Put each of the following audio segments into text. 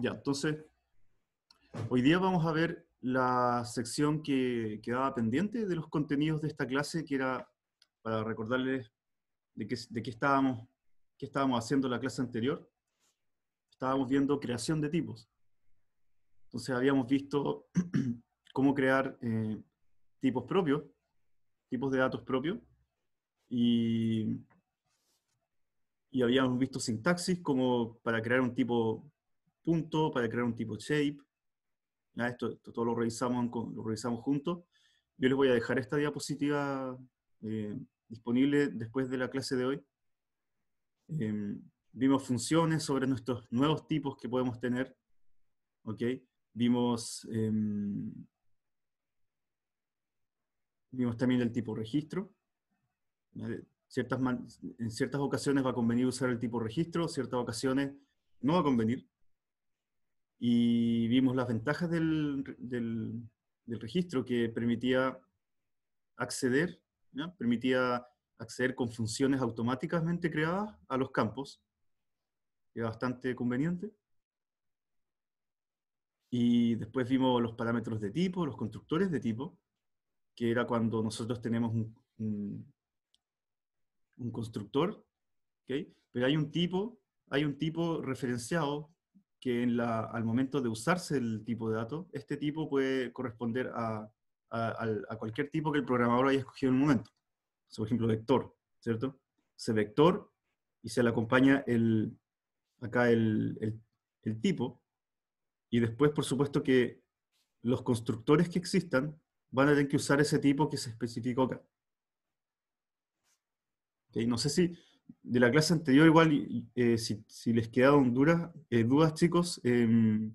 Ya, entonces, hoy día vamos a ver la sección que quedaba pendiente de los contenidos de esta clase, que era para recordarles de qué, estábamos, estábamos haciendo la clase anterior. Estábamos viendo creación de tipos. Entonces habíamos visto cómo crear eh, tipos propios, tipos de datos propios, y, y habíamos visto sintaxis como para crear un tipo para crear un tipo shape. esto, todo lo revisamos, lo revisamos juntos. Yo les voy a dejar esta diapositiva eh, disponible después de la clase de hoy. Em, vimos funciones sobre nuestros nuevos tipos que podemos tener. ¿ok? Vimos, em, vimos también el tipo registro. Ciertas en ciertas ocasiones va a convenir usar el tipo registro, ciertas ocasiones no va a convenir y vimos las ventajas del, registro que permitía acceder, permitía acceder con funciones automáticamente creadas a los campos, que era bastante conveniente. Y después vimos los parámetros de tipo, los constructores de tipo, que era cuando nosotros tenemos un, constructor, pero hay un tipo, hay un tipo referenciado que en la, al momento de usarse el tipo de dato, este tipo puede corresponder a, a, cualquier tipo que el programador haya escogido en un momento. por ejemplo, vector, ¿cierto? Se vector y se le acompaña el, acá el, el, el tipo. Y después, por supuesto, que los constructores que existan van a tener que usar ese tipo que se especificó acá. Okay, no sé si de la clase anterior, igual, eh, si, les quedaron dudas, eh, dudas chicos, em,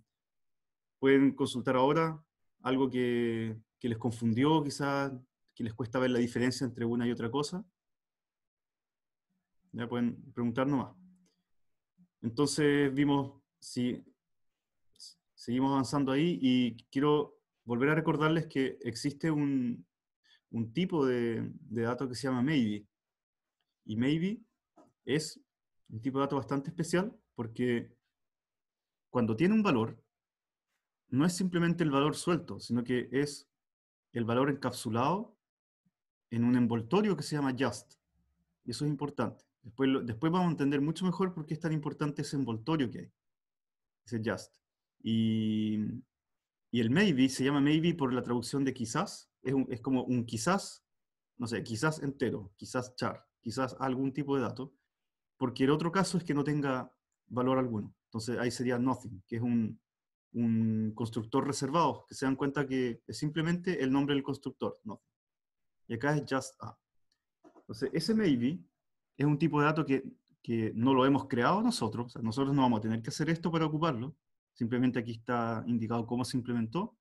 pueden consultar ahora algo que, les confundió, quizás que les cuesta ver la diferencia entre una y otra cosa. Ya pueden preguntar nomás. Entonces vimos si seguimos avanzando ahí y quiero volver a recordarles que existe un, tipo de, de dato que se llama maybe. Y maybe es un tipo de dato bastante especial porque cuando tiene un valor, no es simplemente el valor suelto, sino que es el valor encapsulado en un envoltorio que se llama just. Y eso es importante. Después, después vamos a entender mucho mejor por qué es tan importante ese envoltorio que hay, ese just. Y, el maybe se llama maybe por la traducción de quizás. Es, es como un quizás, no sé, quizás entero, quizás char, quizás algún tipo de dato porque el otro caso es que no tenga valor alguno. Entonces ahí sería nothing, que es un, un constructor reservado, que se dan cuenta que es simplemente el nombre del constructor, nothing. Y acá es just a. Entonces ese maybe es un tipo de dato que, que no lo hemos creado nosotros, nosotros no vamos a tener que hacer esto para ocuparlo, simplemente aquí está indicado cómo se implementó,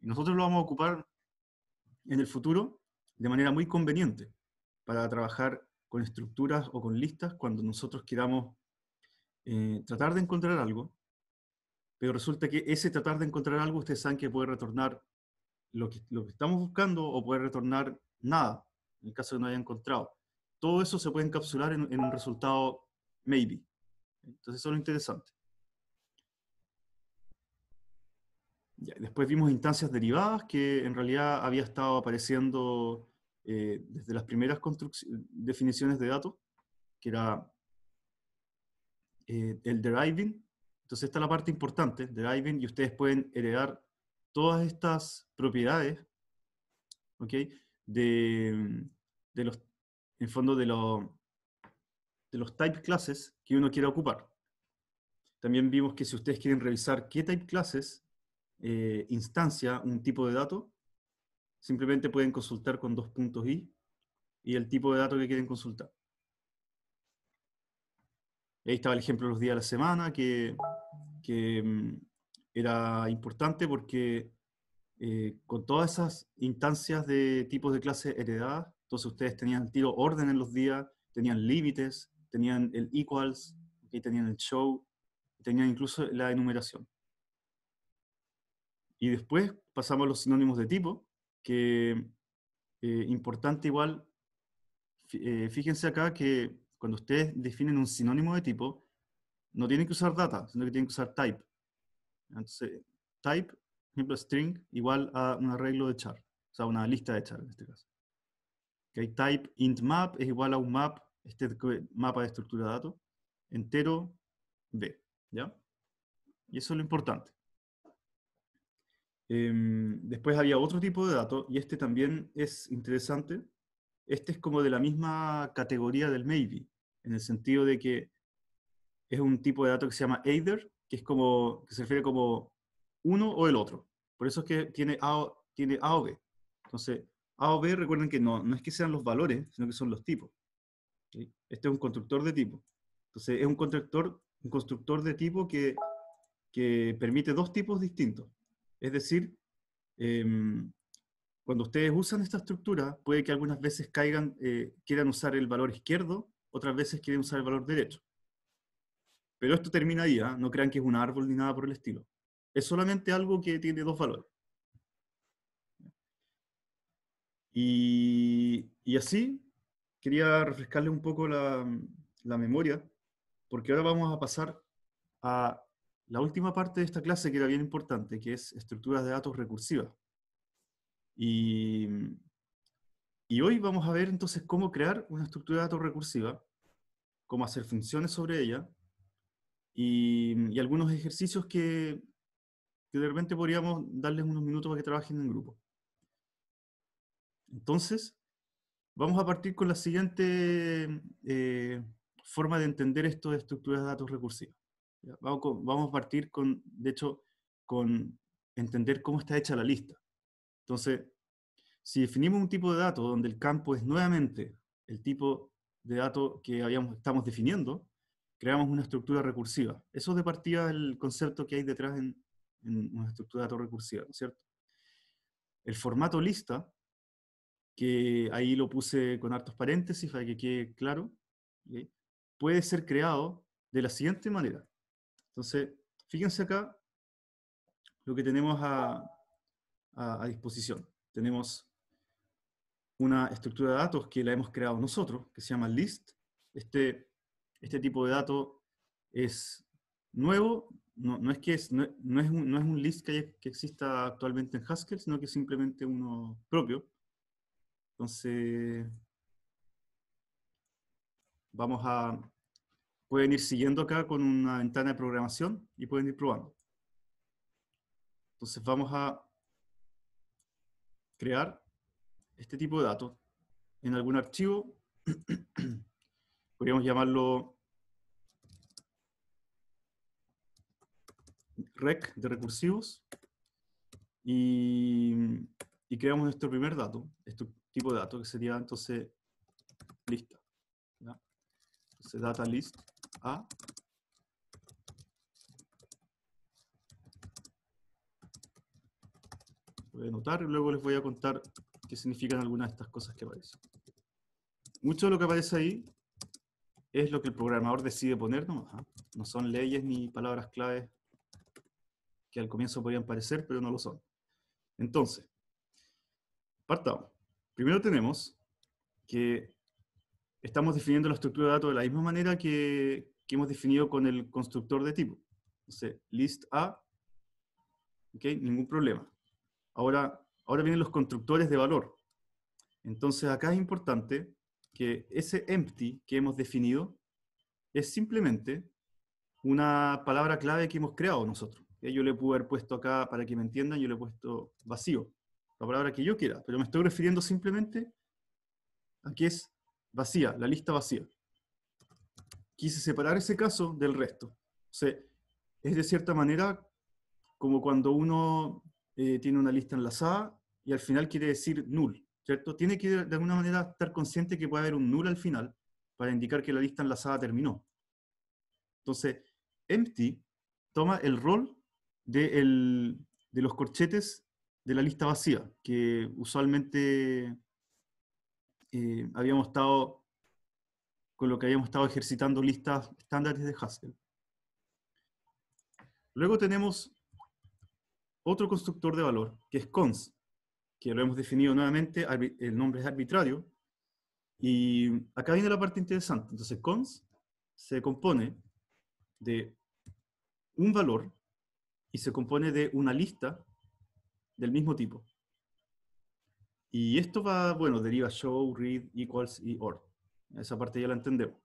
y nosotros lo vamos a ocupar en el futuro de manera muy conveniente para trabajar con estructuras o con listas cuando nosotros queramos eh, tratar de encontrar algo, pero resulta que ese tratar de encontrar algo, ustedes saben que puede retornar lo que, lo que estamos buscando o puede retornar nada, en el caso de no haya encontrado. Todo eso se puede encapsular en, un resultado maybe. Entonces eso es lo interesante. Ya, después vimos instancias derivadas que en realidad había estado apareciendo eh, desde las primeras definiciones de datos, que era eh, el deriving. Entonces esta es la parte importante, deriving, y ustedes pueden heredar todas estas propiedades, ¿ok? De, los, en fondo, de, de los type classes que uno quiera ocupar. También vimos que si ustedes quieren revisar qué type classes eh, instancia un tipo de dato, simplemente pueden consultar con dos puntos i y el tipo de dato que quieren consultar. Ahí estaba el ejemplo de los días de la semana, que, mm, era importante porque eh, con todas esas instancias de tipos de clase heredadas, entonces ustedes tenían el tiro orden en los días, tenían límites, tenían el equals, tenían el show, tenían incluso la enumeración. Y después pasamos a los sinónimos de tipo, que eh, importante igual, eh, fíjense acá que cuando ustedes definen un sinónimo de tipo, no tienen que usar data, sino que tienen que usar type. Entonces, type, ejemplo, string, igual a un arreglo de char, o sea, una lista de char en este caso. hay type int map es igual a un map, este mapa de estructura de datos, entero b, ¿ya? Y eso es lo importante. Em, después había otro tipo de datos, y este también es interesante. Este es como de la misma categoría del maybe, en el sentido de que es un tipo de dato que se llama either, que es como, que se refiere como uno o el otro. Por eso es que tiene A, tiene a o B. Entonces, A o B, recuerden que no, no es que sean los valores, sino que son los tipos. Este es un constructor de tipo. Entonces, es un constructor, un constructor de tipo que permite dos tipos distintos. Es decir, em, cuando ustedes usan esta estructura, puede que algunas veces caigan, eh, quieran usar el valor izquierdo, otras veces quieren usar el valor derecho. Pero esto termina ahí, ¿ah? no crean que es un árbol ni nada por el estilo. Es solamente algo que tiene dos valores. Y, así, quería refrescarle un poco la memoria, porque ahora vamos a pasar a la última parte de esta clase que era bien importante, que es estructuras de datos recursivas. Y, hoy vamos a ver entonces cómo crear una estructura de datos recursiva, cómo hacer funciones sobre ella, y, algunos ejercicios que, de repente podríamos darles unos minutos para que trabajen en grupo. Entonces, vamos a partir con la siguiente eh, forma de entender esto de estructuras de datos recursivas. Vamos, a partir de hecho, con entender cómo está hecha la lista. Entonces, si definimos un tipo de dato donde el campo es nuevamente el tipo de dato que habíamos, estamos definiendo, creamos una estructura recursiva. Eso es de partida el concepto que hay detrás en, una estructura de datos recursiva, cierto? El formato lista, que ahí lo puse con hartos paréntesis para que quede claro, puede ser creado de la siguiente manera. Entonces, fíjense acá lo que tenemos a, disposición. Tenemos una estructura de datos que la hemos creado nosotros, que se llama list. Este, este tipo de dato es nuevo, no, es, que no, es un, list que, exista actualmente en Haskell, sino que es simplemente uno propio. Entonces, vamos a pueden ir siguiendo acá con una ventana de programación y pueden ir probando. Entonces vamos a crear este tipo de datos en algún archivo. Podríamos llamarlo rec de recursivos. Y, creamos nuestro primer dato, este tipo de dato que sería entonces lista. Entonces data list ¿Ah? voy a anotar y luego les voy a contar qué significan algunas de estas cosas que aparecen. Mucho de lo que aparece ahí es lo que el programador decide poner ¿ah? No son leyes ni palabras claves que al comienzo podrían parecer, pero no lo son. Entonces, apartado. Primero tenemos que estamos definiendo la estructura de datos de la misma manera que, que hemos definido con el constructor de tipo. Entonces, list A, ¿ok? Ningún problema. Ahora, ahora vienen los constructores de valor. Entonces, acá es importante que ese empty que hemos definido es simplemente una palabra clave que hemos creado nosotros. Yo le pude haber puesto acá, para que me entiendan, yo le he puesto vacío, la palabra que yo quiera, pero me estoy refiriendo simplemente aquí es vacía, la lista vacía quise separar ese caso del resto. es de cierta manera como cuando uno eh, tiene una lista enlazada y al final quiere decir null, ¿cierto? Tiene que de alguna manera estar consciente que puede haber un null al final para indicar que la lista enlazada terminó. Entonces, empty toma el rol de, los corchetes de la lista vacía, que usualmente eh, habíamos estado con lo que habíamos estado ejercitando listas estándares de Haskell. Luego tenemos otro constructor de valor, que es cons, que lo hemos definido nuevamente, el nombre es arbitrario, y acá viene la parte interesante. Entonces, cons se compone de un valor y se compone de una lista del mismo tipo. Y esto va, bueno, deriva show, read, equals y or. Esa parte ya la entendemos.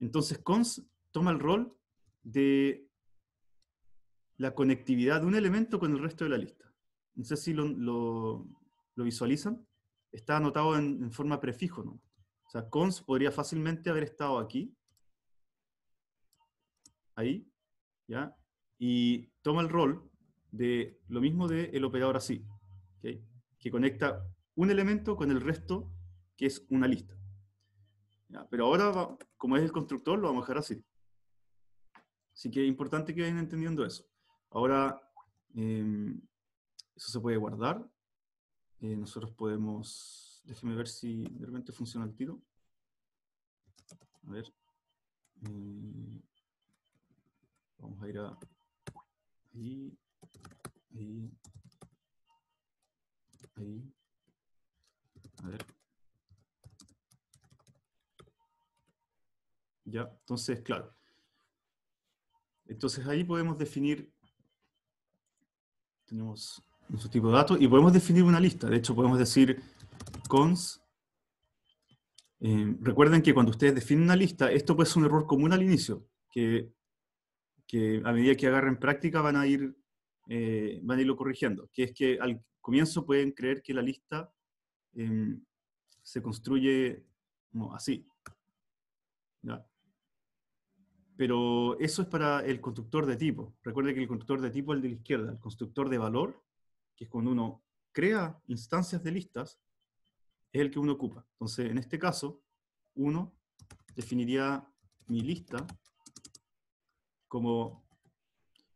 Entonces, cons toma el rol de la conectividad de un elemento con el resto de la lista. No sé si lo, visualizan. Está anotado en, forma prefijo. ¿no? O sea, cons podría fácilmente haber estado aquí. Ahí. ¿Ya? Y toma el rol de lo mismo del el operador así. Que conecta un elemento con el resto, que es una lista pero ahora, como es el constructor, lo vamos a dejar así. Así que es importante que vayan entendiendo eso. Ahora, em, eso se puede guardar. Eh, nosotros podemos, déjenme ver si de repente funciona el tiro. A ver. Eh, vamos a ir a... Ahí, ahí, ahí. A ver. ¿Ya? Entonces, claro. Entonces ahí podemos definir, tenemos nuestro tipo de datos y podemos definir una lista. De hecho, podemos decir cons. Eh, recuerden que cuando ustedes definen una lista, esto puede ser un error común al inicio, que, que a medida que agarren práctica van a ir eh, van a irlo corrigiendo, que es que al comienzo pueden creer que la lista em, se construye así. ¿Ya? Pero eso es para el constructor de tipo. Recuerde que el constructor de tipo es el de la izquierda. El constructor de valor, que es cuando uno crea instancias de listas, es el que uno ocupa. Entonces, en este caso, uno definiría mi lista como...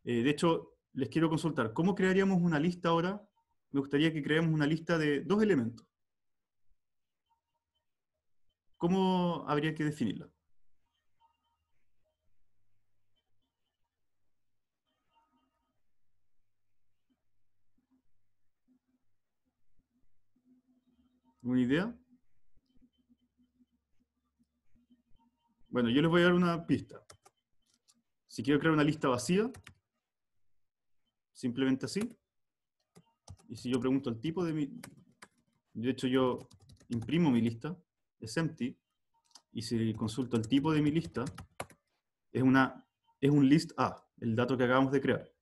Eh, de hecho, les quiero consultar, ¿cómo crearíamos una lista ahora? Me gustaría que creáramos una lista de dos elementos. ¿Cómo habría que definirla? ¿Alguna idea? Bueno, yo les voy a dar una pista. Si quiero crear una lista vacía, simplemente así. Y si yo pregunto el tipo de mi... De hecho, yo imprimo mi lista, es empty, y si consulto el tipo de mi lista, es, una, es un list A, el dato que acabamos de crear.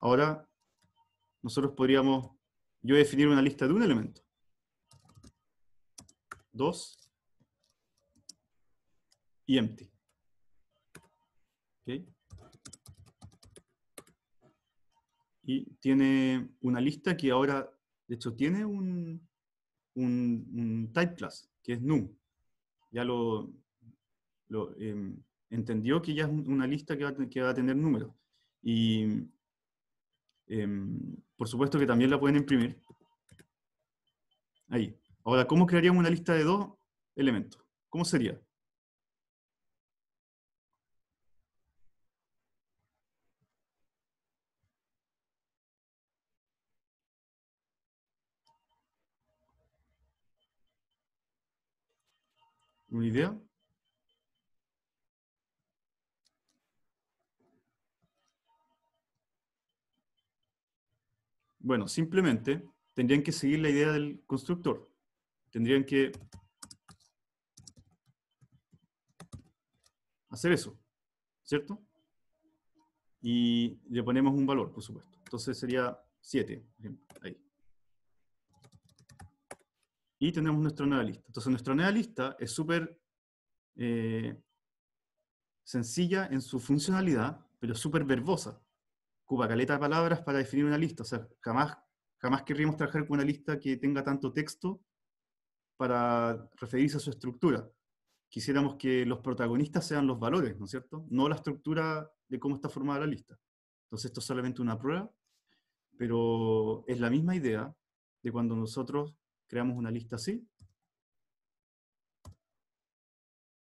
Ahora, nosotros podríamos yo definir una lista de un elemento. 2 y empty. ¿Okay? Y tiene una lista que ahora, de hecho, tiene un, un, type class, que es new. Ya lo, em, entendió que ya es una lista que va, a tener números. Y em, por supuesto que también la pueden imprimir. Ahí. Ahora, ¿cómo crearíamos una lista de dos elementos? ¿Cómo sería? ¿Una idea? Bueno, simplemente tendrían que seguir la idea del constructor tendrían que hacer eso, ¿cierto? Y le ponemos un valor, por supuesto. Entonces sería 7, ahí. Y tenemos nuestra nueva lista. Entonces nuestra nueva lista es súper eh, sencilla en su funcionalidad, pero súper verbosa. Cuba caleta de palabras para definir una lista. O sea, jamás, jamás querríamos trabajar con una lista que tenga tanto texto para referirse a su estructura. Quisiéramos que los protagonistas sean los valores, ¿no es cierto? No la estructura de cómo está formada la lista. Entonces esto es solamente una prueba, pero es la misma idea de cuando nosotros creamos una lista así.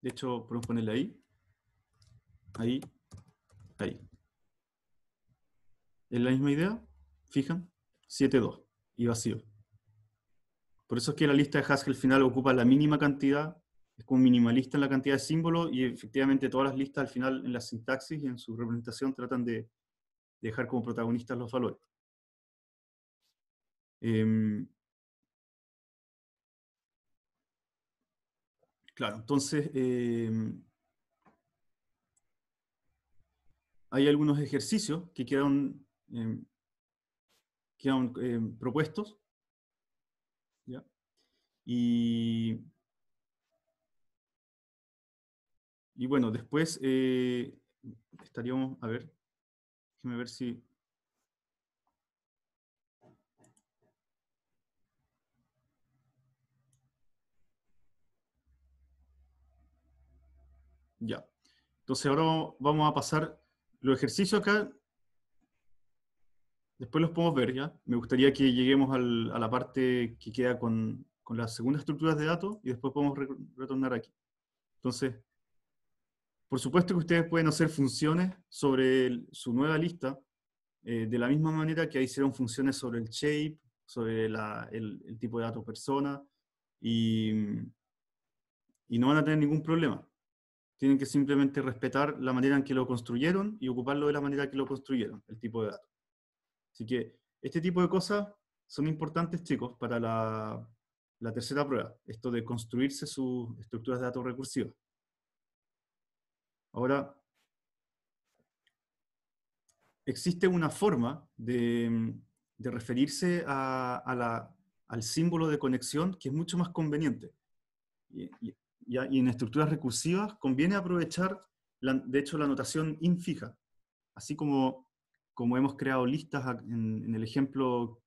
De hecho, podemos ponerla ahí, ahí, ahí. Es la misma idea, fijan, 7-2 y vacío. Por eso es que la lista de Haskell final ocupa la mínima cantidad, es como minimalista en la cantidad de símbolos y efectivamente todas las listas al final en la sintaxis y en su representación tratan de dejar como protagonistas los valores. Em, claro, entonces em, hay algunos ejercicios que quedan, em, quedan propuestos y, bueno, después eh, estaríamos, a ver, déjeme ver si... Ya. Entonces ahora vamos a pasar los ejercicios acá. Después los podemos ver, ¿ya? Me gustaría que lleguemos a la parte que queda con, con las segundas estructuras de datos y después podemos retornar aquí. Entonces, por supuesto que ustedes pueden hacer funciones sobre su nueva lista, eh, de la misma manera que hicieron funciones sobre el shape, sobre el, tipo de datos persona, y, no van a tener ningún problema. Tienen que simplemente respetar la manera en que lo construyeron y ocuparlo de la manera en que lo construyeron, el tipo de datos. Así que este tipo de cosas son importantes, chicos, para la, la tercera prueba, esto de construirse sus estructuras de datos recursivas. Ahora, existe una forma de, referirse al símbolo de conexión que es mucho más conveniente. Y, en estructuras recursivas conviene aprovechar, de hecho, la notación infija. Así como, como hemos creado listas en el ejemplo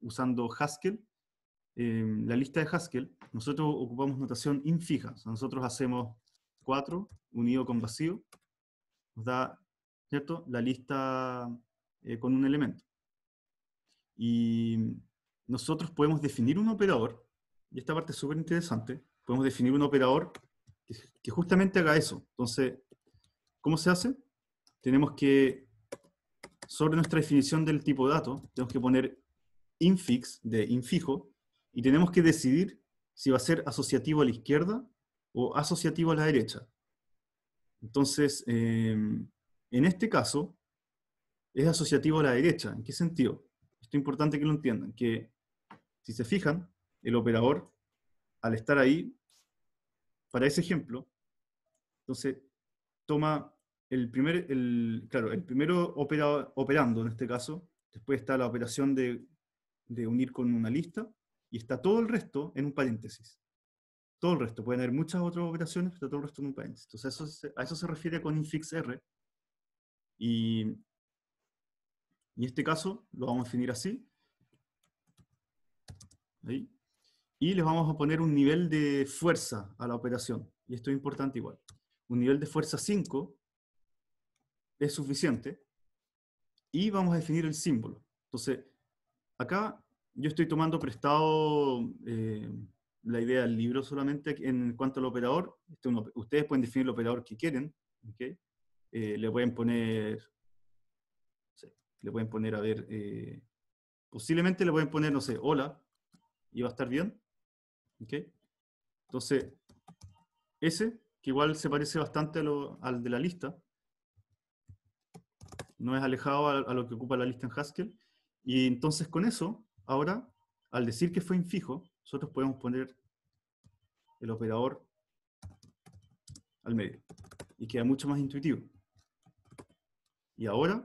usando Haskell, Em, la lista de Haskell, nosotros ocupamos notación infija. O sea, nosotros hacemos 4 unido con vacío, nos da, ¿cierto?, la lista eh, con un elemento. Y nosotros podemos definir un operador, y esta parte es súper interesante, podemos definir un operador que, que justamente haga eso. Entonces, ¿cómo se hace? Tenemos que, sobre nuestra definición del tipo de dato, tenemos que poner infix de infijo, y tenemos que decidir si va a ser asociativo a la izquierda o asociativo a la derecha. Entonces, em, en este caso, es asociativo a la derecha. ¿En qué sentido? Esto es importante que lo entiendan, que si se fijan, el operador, al estar ahí, para ese ejemplo, entonces toma el primer, claro, el primero operando en este caso, después está la operación de unir con una lista, y está todo el resto en un paréntesis. Todo el resto. Pueden haber muchas otras operaciones, pero todo el resto en un paréntesis. Entonces, a eso se, refiere con infix R. Y, en este caso lo vamos a definir así. Ahí. Y les vamos a poner un nivel de fuerza a la operación. Y esto es importante igual. Un nivel de fuerza 5 es suficiente. Y vamos a definir el símbolo. Entonces, acá yo estoy tomando prestado eh, la idea del libro solamente en cuanto al operador. Este, ustedes pueden definir el operador que quieren. ¿okay? Eh, le pueden poner, le pueden poner, a ver, eh, posiblemente le pueden poner, no sé, hola, y va a estar bien. ¿okay? Entonces, ese, que igual se parece bastante al de la lista, no es alejado a lo que ocupa la lista en Haskell. Y entonces con eso Ahora, al decir que fue infijo, nosotros podemos poner el operador al medio. Y queda mucho más intuitivo. Y ahora,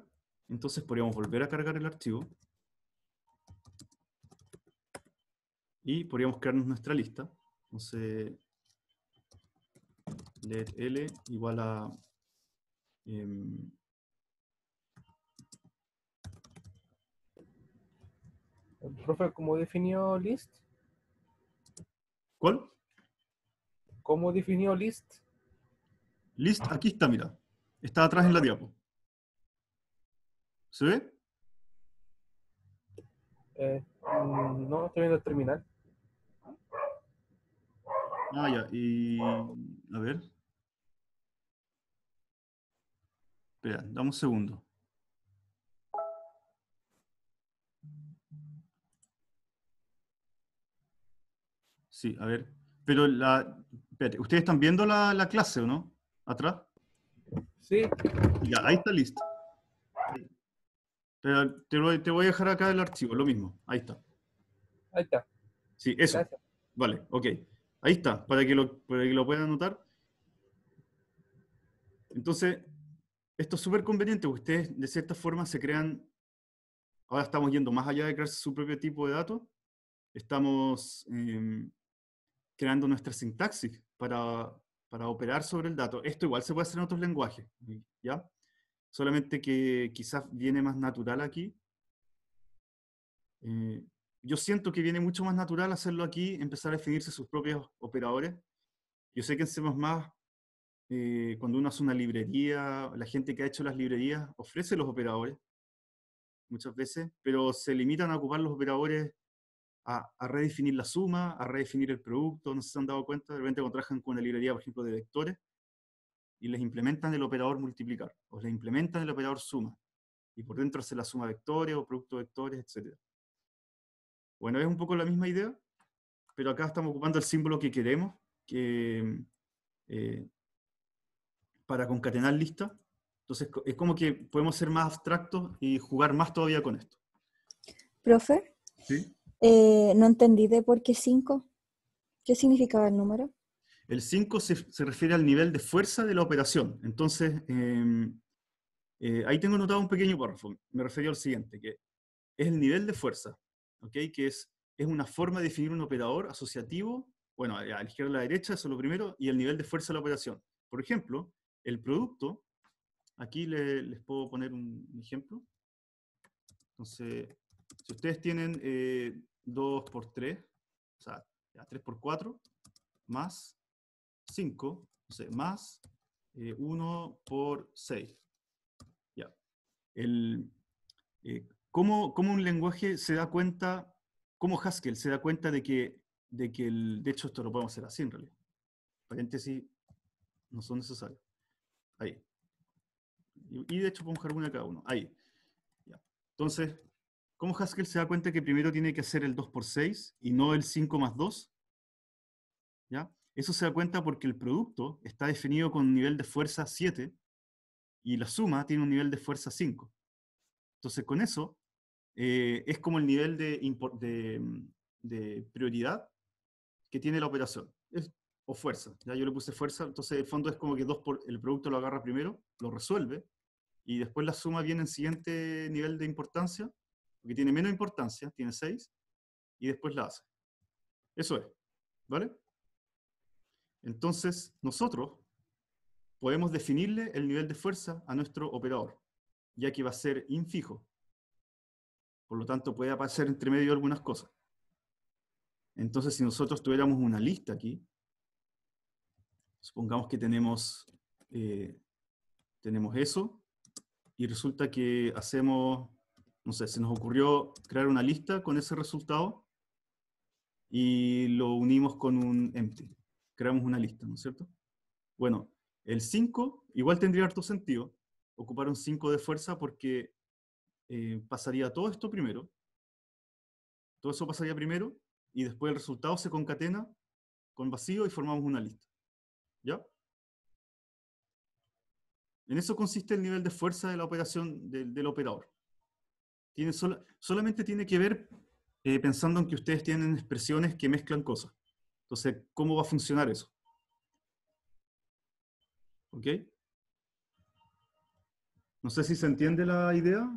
entonces podríamos volver a cargar el archivo. Y podríamos crearnos nuestra lista. Entonces, let L igual a... Em, ¿cómo definió list? ¿Cuál? ¿Cómo definió list? List, aquí está, mira. Está atrás en la diapo. ¿Se ve? Eh, mm, no, estoy viendo el terminal. Ah, ya. Y. A ver. Espera, dame un segundo. Sí, a ver. Pero la. Espérate, ¿ustedes están viendo la, clase o no? ¿Atrás? Sí. Ya, ahí está listo. Te, te, voy, a dejar acá el archivo, lo mismo. Ahí está. Ahí está. Sí, eso. Vale, ok. Ahí está, para que lo, lo puedan notar. Entonces, esto es súper conveniente, ustedes de cierta forma se crean, ahora estamos yendo más allá de crear su propio tipo de datos, estamos em, creando nuestra sintaxis para, para operar sobre el dato. Esto igual se puede hacer en otros lenguajes, ¿ya? Solamente que quizás viene más natural aquí. Eh, yo siento que viene mucho más natural hacerlo aquí, empezar a definirse sus propios operadores. Yo sé que hacemos eh, más, cuando uno hace una librería, la gente que ha hecho las librerías ofrece los operadores, muchas veces, pero se limitan a ocupar los operadores a, redefinir la suma, a redefinir el producto, no se han dado cuenta, de repente contrajan con la librería, por ejemplo, de vectores, y les implementan el operador multiplicar, o les implementan el operador suma, y por dentro hace la suma de vectores o producto de vectores, etc. Bueno, es un poco la misma idea, pero acá estamos ocupando el símbolo que queremos, que, eh, para concatenar listas. Entonces, es como que podemos ser más abstractos y jugar más todavía con esto. Profe, ¿Sí? Eh, no entendí de por qué 5. ¿Qué significaba el número? El 5 se, refiere al nivel de fuerza de la operación. Entonces, em, eh, ahí tengo anotado un pequeño párrafo. Me refiero al siguiente, que es el nivel de fuerza, ¿okay? que es, es una forma de definir un operador asociativo, bueno, a la izquierda y a la derecha, eso es lo primero, y el nivel de fuerza de la operación. Por ejemplo, el producto, aquí les puedo poner un ejemplo. Entonces, si ustedes tienen eh, 2 por 3, o sea, 3 por 4, más 5, o sea, más 1 eh, por 6. Ya. Eh, ¿cómo, un lenguaje se da cuenta, cómo Haskell se da cuenta de que, de que el, de hecho esto lo podemos hacer así en realidad? Paréntesis no son necesarios. Ahí. Y, de hecho podemos dejar una cada uno. Ahí. Entonces, ¿Cómo Haskell se da cuenta que primero tiene que hacer el 2 por 6 y no el 5 más 2? ¿Ya? Eso se da cuenta porque el producto está definido con un nivel de fuerza 7 y la suma tiene un nivel de fuerza 5. Entonces, con eso eh, es como el nivel de, mm, de, prioridad que tiene la operación. Es, o fuerza. ¿ya? Yo le puse fuerza, entonces de fondo es como que dos por, el producto lo agarra primero, lo resuelve, y después la suma viene en siguiente nivel de importancia, que tiene menos importancia, tiene 6, y después la hace. Eso es, ¿vale? Entonces, nosotros podemos definirle el nivel de fuerza a nuestro operador, ya que va a ser infijo. Por lo tanto, puede aparecer entre medio algunas cosas. Entonces, si nosotros tuviéramos una lista aquí, supongamos que tenemos, eh, tenemos eso, y resulta que hacemos no sé, se nos ocurrió crear una lista con ese resultado y lo unimos con un empty. Creamos una lista, ¿no es cierto? Bueno, el 5 igual tendría harto sentido, ocupar un 5 de fuerza porque eh, pasaría todo esto primero, todo eso pasaría primero y después el resultado se concatena con vacío y formamos una lista. ¿Ya? En eso consiste el nivel de fuerza de la operación del operador. Tiene solamente tiene que ver eh, pensando en que ustedes tienen expresiones que mezclan cosas. Entonces, ¿cómo va a funcionar eso? ¿Ok? No sé si se entiende la idea.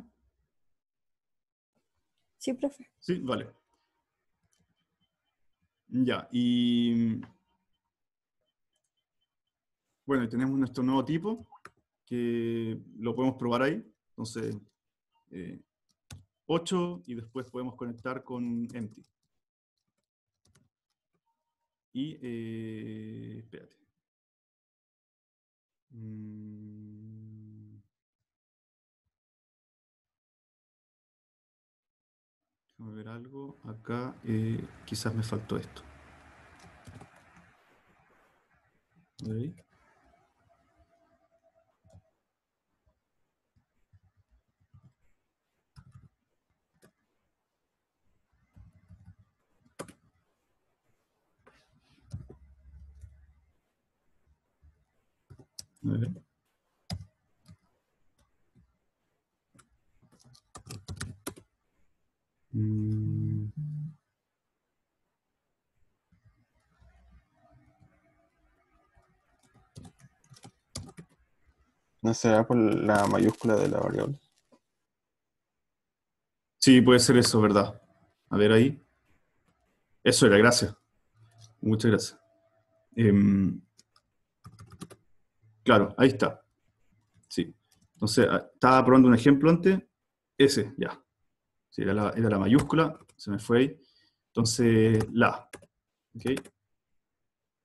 Sí, profe. Sí, vale. Ya, y... Bueno, tenemos nuestro nuevo tipo, que lo podemos probar ahí. Entonces, eh, 8 y después podemos conectar con empty. Y, eh, espérate. Mm. Déjame ver algo. Acá eh, quizás me faltó esto. No ¿No será por la mayúscula de la variable? Sí, puede ser eso, ¿verdad? A ver ahí. Eso era, gracias. Muchas gracias. Eh, Claro, ahí está. Sí. Entonces, ah, estaba probando un ejemplo antes. Ese, ya. Si era, la, mayúscula, se me fue ahí. Entonces, la. ¿Okay?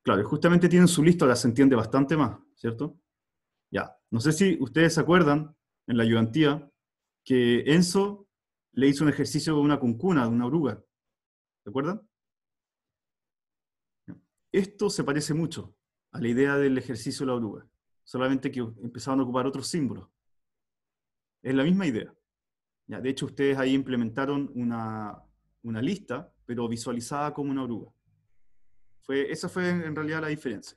Claro, justamente tienen su lista, la se entiende bastante más, ¿cierto? Ya. No sé si ustedes se acuerdan, en la ayudantía, que Enzo le hizo un ejercicio con una cuncuna, de una oruga. ¿Se acuerdan? Esto se parece mucho a la idea del ejercicio de la oruga solamente que empezaron a ocupar otros símbolos. Es la misma idea. ¿ya? De hecho, ustedes ahí implementaron una, lista, pero visualizada como una oruga. Fue, esa fue en realidad la diferencia.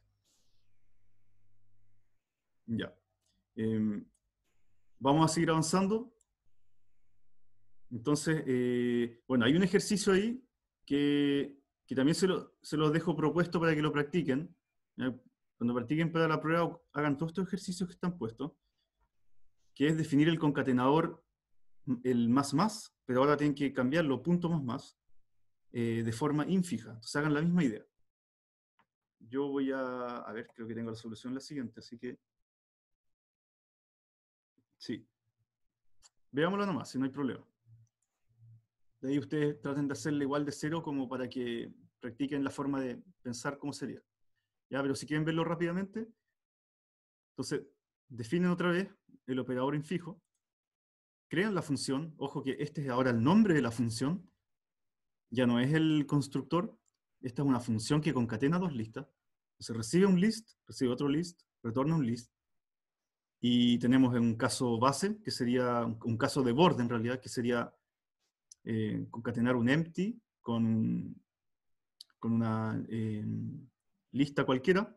Ya. Em, vamos a seguir avanzando. Entonces, eh, bueno, hay un ejercicio ahí que, también se, lo, se, los dejo propuesto para que lo practiquen cuando practiquen para la prueba, hagan todos estos ejercicios que están puestos, que es definir el concatenador, mm, el más más, pero ahora tienen que cambiarlo, punto más más, eh, de forma infija. Entonces hagan la misma idea. Yo voy a, a ver, creo que tengo la solución la siguiente, así que... Sí. Veámosla nomás, si no hay problema. De ahí ustedes traten de hacerle igual de cero como para que practiquen la forma de pensar cómo sería pero si quieren verlo rápidamente, entonces definen otra vez el operador infijo, crean la función, ojo que este es ahora el nombre de la función, ya no es el constructor, esta es una función que concatena dos listas, se recibe un list, recibe otro list, retorna un list, y tenemos un caso base, que sería un caso de borde en realidad, que sería eh, concatenar un empty con, con una... Eh, lista cualquiera,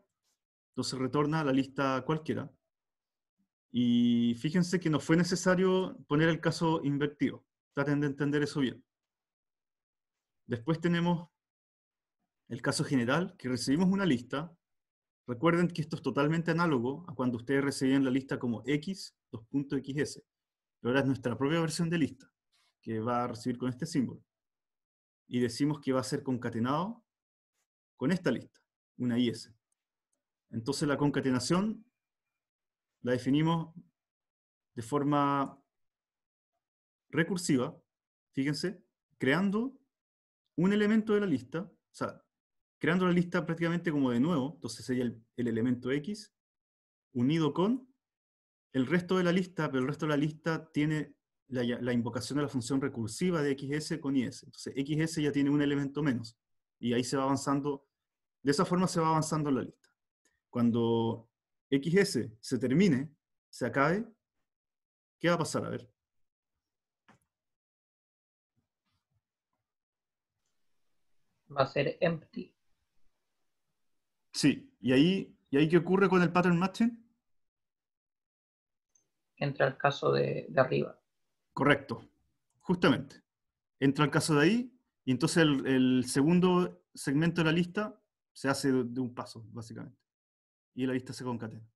entonces retorna a la lista cualquiera. Y fíjense que no fue necesario poner el caso invertido. Traten de entender eso bien. Después tenemos el caso general, que recibimos una lista. Recuerden que esto es totalmente análogo a cuando ustedes recibían la lista como x, 2.xs. Pero ahora es nuestra propia versión de lista, que va a recibir con este símbolo. Y decimos que va a ser concatenado con esta lista una IS. Entonces la concatenación la definimos de forma recursiva, fíjense, creando un elemento de la lista, o sea, creando la lista prácticamente como de nuevo, entonces sería el, elemento X, unido con el resto de la lista, pero el resto de la lista tiene la, la, invocación de la función recursiva de XS con IS. Entonces XS ya tiene un elemento menos, y ahí se va avanzando de esa forma se va avanzando en la lista. Cuando XS se termine, se acabe, ¿qué va a pasar? A ver. Va a ser empty. Sí, y ahí, ¿y ahí qué ocurre con el pattern matching? Entra el caso de, arriba. Correcto, justamente. Entra el caso de ahí, y entonces el segundo segmento de la lista se hace de un paso, básicamente. Y la lista se concatena.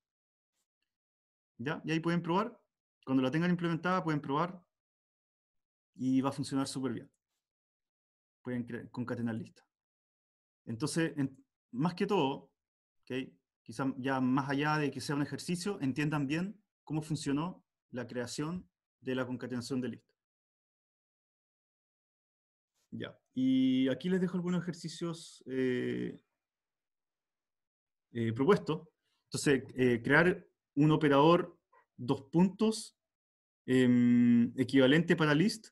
¿Ya? Y ahí pueden probar. Cuando la tengan implementada, pueden probar y va a funcionar súper bien. Pueden concatenar lista Entonces, más que todo, ¿okay? quizás ya más allá de que sea un ejercicio, entiendan bien cómo funcionó la creación de la concatenación de lista. Ya, y aquí les dejo algunos ejercicios eh, eh, propuesto. Entonces, eh, crear un operador dos puntos em, equivalente para list,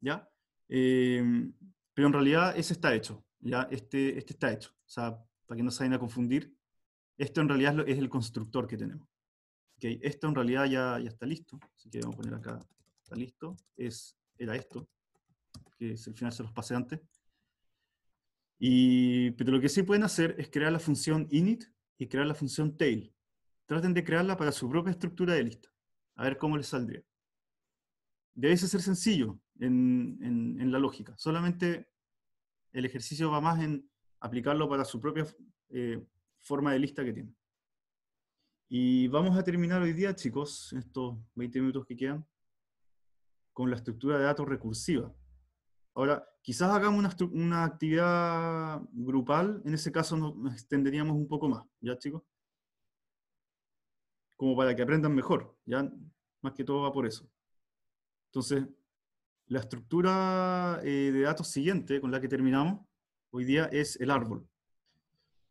¿ya? Em, pero en realidad ese está hecho, ¿ya? Este, este está hecho. O sea, para que no se vayan a confundir, esto en realidad es el constructor que tenemos. Okay. Esto en realidad ya, ya está listo, así que vamos a poner acá, está listo. Es, era esto, que es, al final se los pasé antes pero lo que sí pueden hacer es crear la función init y crear la función tail. Traten de crearla para su propia estructura de lista. A ver cómo les saldría. Debe ser sencillo en, la lógica. Solamente el ejercicio va más en aplicarlo para su propia eh, forma de lista que tiene. Y vamos a terminar hoy día, chicos, estos 20 minutos que quedan, con la estructura de datos recursiva. Ahora, Quizás hagamos una, actividad grupal, en ese caso nos, extenderíamos un poco más, ¿ya chicos? Como para que aprendan mejor, ¿ya? Más que todo va por eso. Entonces, la estructura eh, de datos siguiente con la que terminamos hoy día es el árbol.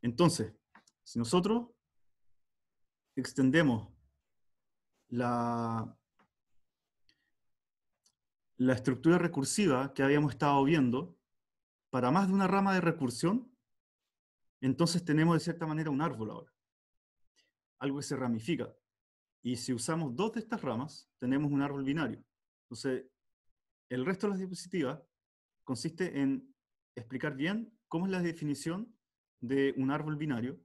Entonces, si nosotros extendemos la, la estructura recursiva que habíamos estado viendo, para más de una rama de recursión, entonces tenemos de cierta manera un árbol ahora, algo que se ramifica. Y si usamos dos de estas ramas, tenemos un árbol binario. Entonces, el resto de las diapositivas consiste en explicar bien cómo es la definición de un árbol binario.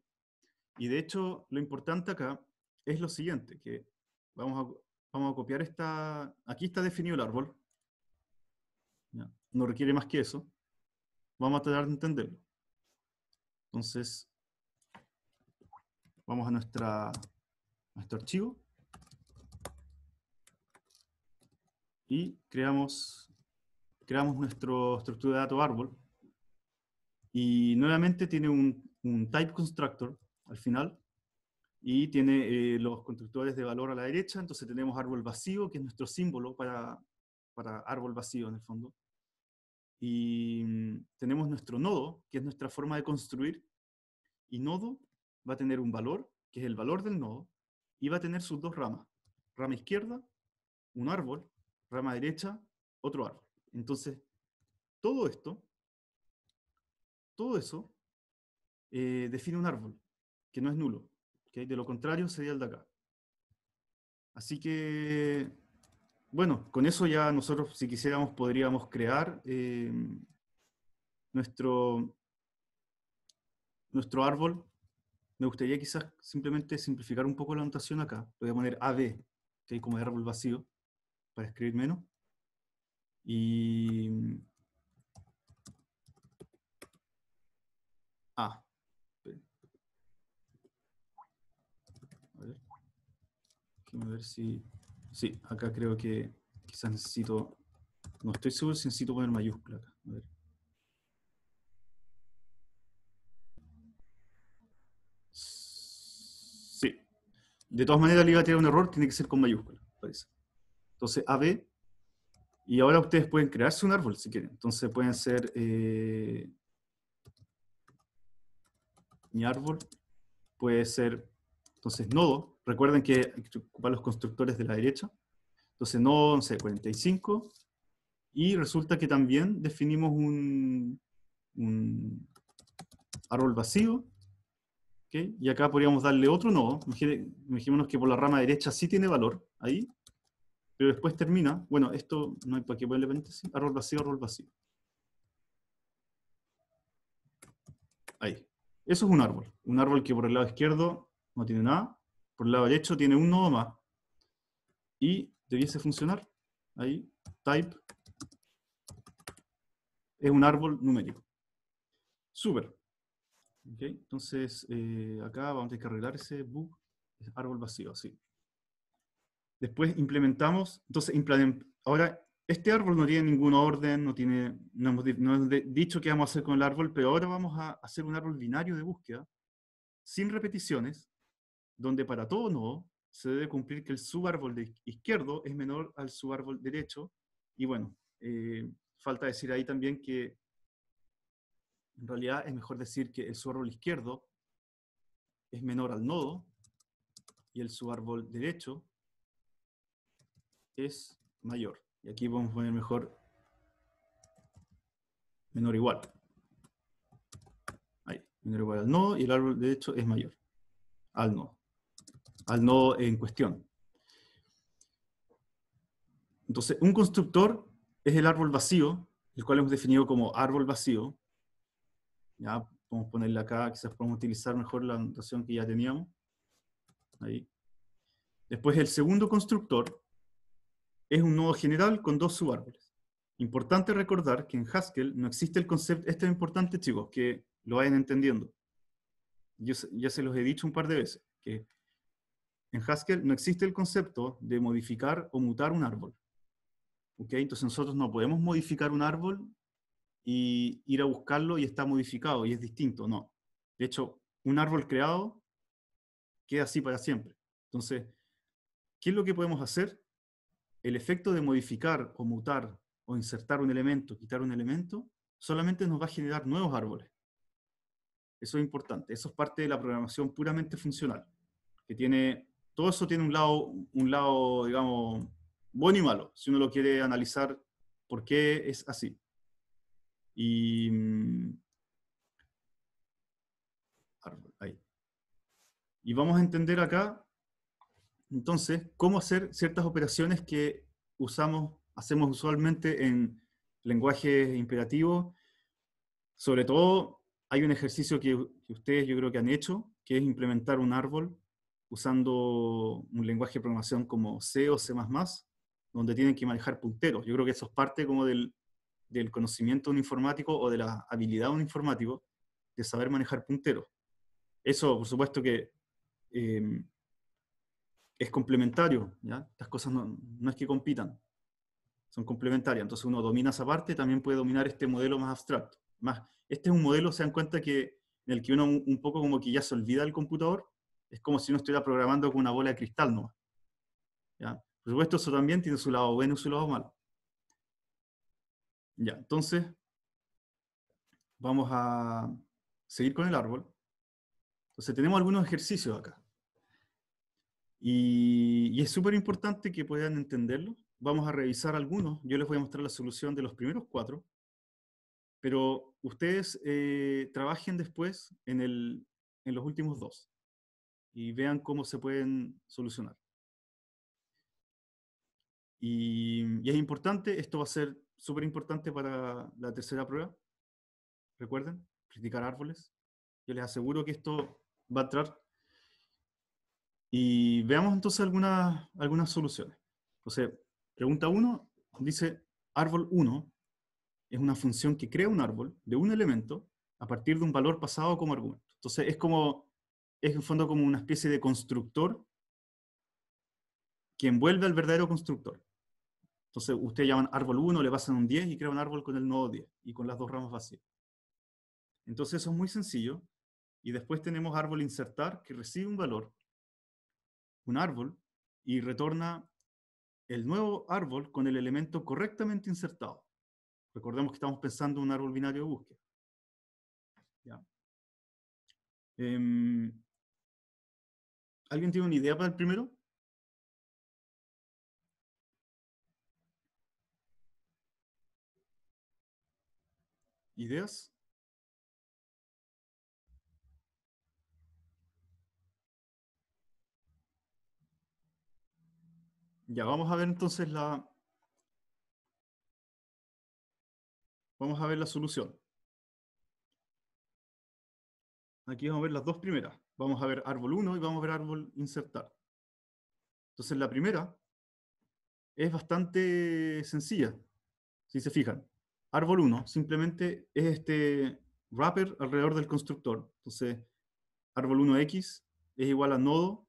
Y de hecho, lo importante acá es lo siguiente, que vamos a, vamos a copiar esta... Aquí está definido el árbol, no requiere más que eso, vamos a tratar de entenderlo. Entonces, vamos a, nuestra, nuestro archivo y creamos, creamos nuestra estructura de datos árbol. Y nuevamente tiene un, un type constructor al final y tiene eh, los constructores de valor a la derecha. Entonces tenemos árbol vacío, que es nuestro símbolo para, para árbol vacío en el fondo. Y mm, tenemos nuestro nodo, que es nuestra forma de construir. Y nodo va a tener un valor, que es el valor del nodo, y va a tener sus dos ramas. Rama izquierda, un árbol, rama derecha, otro árbol. Entonces, todo esto, todo eso, eh, define un árbol, que no es nulo. que De lo contrario sería el de acá. Así que bueno, con eso ya nosotros, si quisiéramos, podríamos crear eh, nuestro, nuestro árbol. Me gustaría quizás simplemente simplificar un poco la notación acá. voy a poner AB, que es como el árbol vacío, para escribir menos. Y A. A ver. ver si Sí, acá creo que quizás necesito, no estoy seguro si necesito poner mayúscula acá. A ver. Sí. De todas maneras le iba a tirar un error, tiene que ser con mayúscula, parece. Entonces, AB. Y ahora ustedes pueden crearse un árbol si quieren. Entonces pueden ser eh, mi árbol, puede ser entonces, nodo, recuerden que hay que los constructores de la derecha. Entonces, nodo, no sé, 45. Y resulta que también definimos un, un árbol vacío. ¿okay? Y acá podríamos darle otro nodo. Imaginémonos que por la rama derecha sí tiene valor, ahí. Pero después termina, bueno, esto no hay para qué ponerle paréntesis, árbol vacío, árbol vacío. Ahí. Eso es un árbol. Un árbol que por el lado izquierdo no tiene nada. Por el lado derecho tiene un nodo más. Y debiese funcionar. Ahí, type es un árbol numérico. Súper. entonces, eh, acá vamos a tener que arreglar ese bug, es árbol vacío, así. Después implementamos, entonces, ahora, este árbol no tiene ningún orden, no tiene, no no hemos dicho qué vamos a hacer con el árbol, pero ahora vamos a hacer un árbol binario de búsqueda, sin repeticiones, donde para todo nodo se debe cumplir que el subárbol izquierdo es menor al subárbol derecho. Y bueno, eh, falta decir ahí también que en realidad es mejor decir que el subárbol izquierdo es menor al nodo y el subárbol derecho es mayor. Y aquí vamos a poner mejor menor igual. Ahí, menor igual al nodo y el árbol derecho es mayor al nodo al nodo en cuestión. Entonces, un constructor es el árbol vacío, el cual hemos definido como árbol vacío. Ya podemos ponerle acá, quizás podemos utilizar mejor la notación que ya teníamos. Ahí. Después, el segundo constructor es un nodo general con dos subárboles. Importante recordar que en Haskell no existe el concepto, esto es importante chicos, que lo vayan entendiendo. Yo ya se los he dicho un par de veces, que en Haskell no existe el concepto de modificar o mutar un árbol. ¿Okay? Entonces nosotros no podemos modificar un árbol y ir a buscarlo y está modificado y es distinto, no. De hecho, un árbol creado queda así para siempre. Entonces, ¿qué es lo que podemos hacer? El efecto de modificar o mutar o insertar un elemento, quitar un elemento, solamente nos va a generar nuevos árboles. Eso es importante, eso es parte de la programación puramente funcional, que tiene todo eso tiene un lado, un lado, digamos, bueno y malo, si uno lo quiere analizar por qué es así. Y. Mm, vamos a entender acá, entonces, cómo hacer ciertas operaciones que usamos, hacemos usualmente en lenguajes imperativo. Sobre todo, hay un ejercicio que ustedes yo creo que han hecho, que es implementar un árbol usando un lenguaje de programación como C o C++, donde tienen que manejar punteros. Yo creo que eso es parte como del, del conocimiento de un informático o de la habilidad de un informático de saber manejar punteros. Eso, por supuesto que em, es complementario, ¿ya? Estas cosas no, no es que compitan, son complementarias. Entonces uno domina esa parte, también puede dominar este modelo más abstracto. Más, este es un modelo, se dan cuenta que en el que uno un poco como que ya se olvida del computador es como si uno estuviera programando con una bola de cristal nomás. ¿Ya? Por supuesto, eso también tiene su lado bueno y su lado malo. Ya, entonces, vamos a seguir con el árbol. Entonces, tenemos algunos ejercicios acá. Y, es súper importante que puedan entenderlo. Vamos a revisar algunos. Yo les voy a mostrar la solución de los primeros cuatro. Pero ustedes eh, trabajen después en, en los últimos dos y vean cómo se pueden solucionar. Y, es importante, esto va a ser súper importante para la tercera prueba. Recuerden, criticar árboles. Yo les aseguro que esto va a entrar. Y veamos entonces algunas, algunas soluciones. Entonces, pregunta 1 dice, árbol 1 es una función que crea un árbol de un elemento a partir de un valor pasado como argumento. Entonces, es como es en fondo como una especie de constructor que envuelve al verdadero constructor. Entonces, usted llaman árbol 1, le pasan un 10 y crea un árbol con el nodo 10 y con las dos ramas vacías. Entonces, eso es muy sencillo. Y después tenemos árbol insertar que recibe un valor, un árbol, y retorna el nuevo árbol con el elemento correctamente insertado. Recordemos que estamos pensando en un árbol binario de búsqueda. ¿Ya? Em, ¿Alguien tiene una idea para el primero? ¿Ideas? Ya, vamos a ver entonces la... Vamos a ver la solución. Aquí vamos a ver las dos primeras. Vamos a ver árbol 1 y vamos a ver árbol insertar. Entonces la primera es bastante sencilla, si se fijan. Árbol 1 simplemente es este wrapper alrededor del constructor. Entonces árbol 1x es igual a nodo,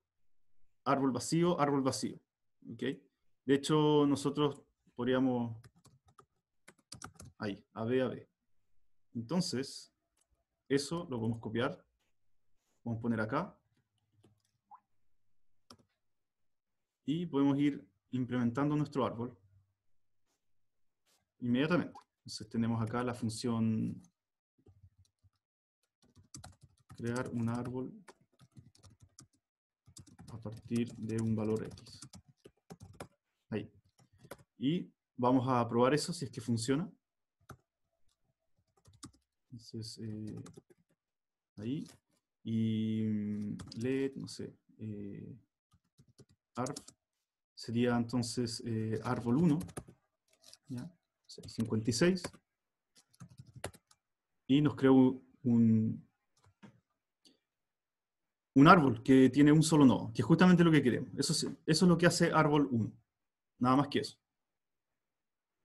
árbol vacío, árbol vacío. ¿Okay? De hecho, nosotros podríamos... Ahí, AB, AB. Entonces, eso lo podemos copiar Vamos a poner acá. Y podemos ir implementando nuestro árbol inmediatamente. Entonces tenemos acá la función crear un árbol a partir de un valor X. Ahí. Y vamos a probar eso si es que funciona. Entonces, eh, ahí. Y mm, led, no sé, eh, sería entonces eh, árbol 1, ¿ya? 56. Y nos creó un, un árbol que tiene un solo nodo, que es justamente lo que queremos. Eso es, eso es lo que hace árbol 1. Nada más que eso.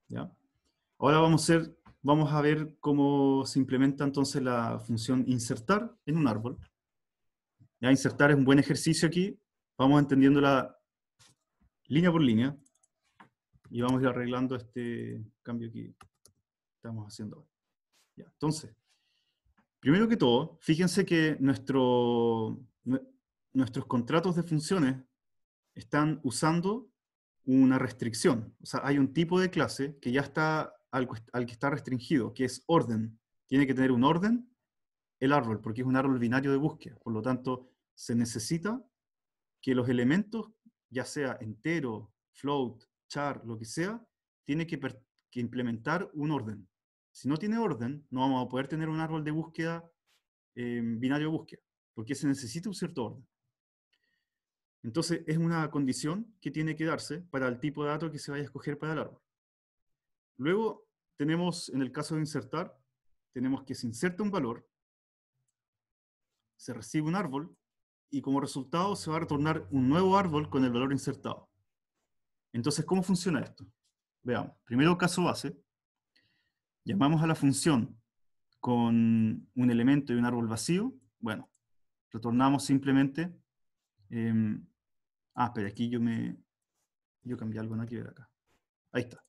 ¿Ya? Ahora vamos a hacer vamos a ver cómo se implementa entonces la función insertar en un árbol. Ya insertar es un buen ejercicio aquí. Vamos entendiendo la línea por línea. Y vamos a ir arreglando este cambio que estamos haciendo entonces, primero que todo, fíjense que nuestro, nuestros contratos de funciones están usando una restricción. O sea, hay un tipo de clase que ya está al, que está restringido, que es orden. Tiene que tener un orden el árbol, porque es un árbol binario de búsqueda. Por lo tanto, se necesita que los elementos, ya sea entero, float, char, lo que sea, tiene que, implementar un orden. Si no tiene orden, no vamos a poder tener un árbol de búsqueda, eh, binario de búsqueda, porque se necesita un cierto orden. Entonces, es una condición que tiene que darse para el tipo de dato que se vaya a escoger para el árbol. Luego, tenemos, en el caso de insertar, tenemos que se inserta un valor, se recibe un árbol, y como resultado se va a retornar un nuevo árbol con el valor insertado. Entonces, ¿cómo funciona esto? Veamos. Primero, caso base. Llamamos a la función con un elemento y un árbol vacío. Bueno, retornamos simplemente... Em, ah, pero aquí yo me... Yo cambié algo, no aquí, ver acá. Ahí está.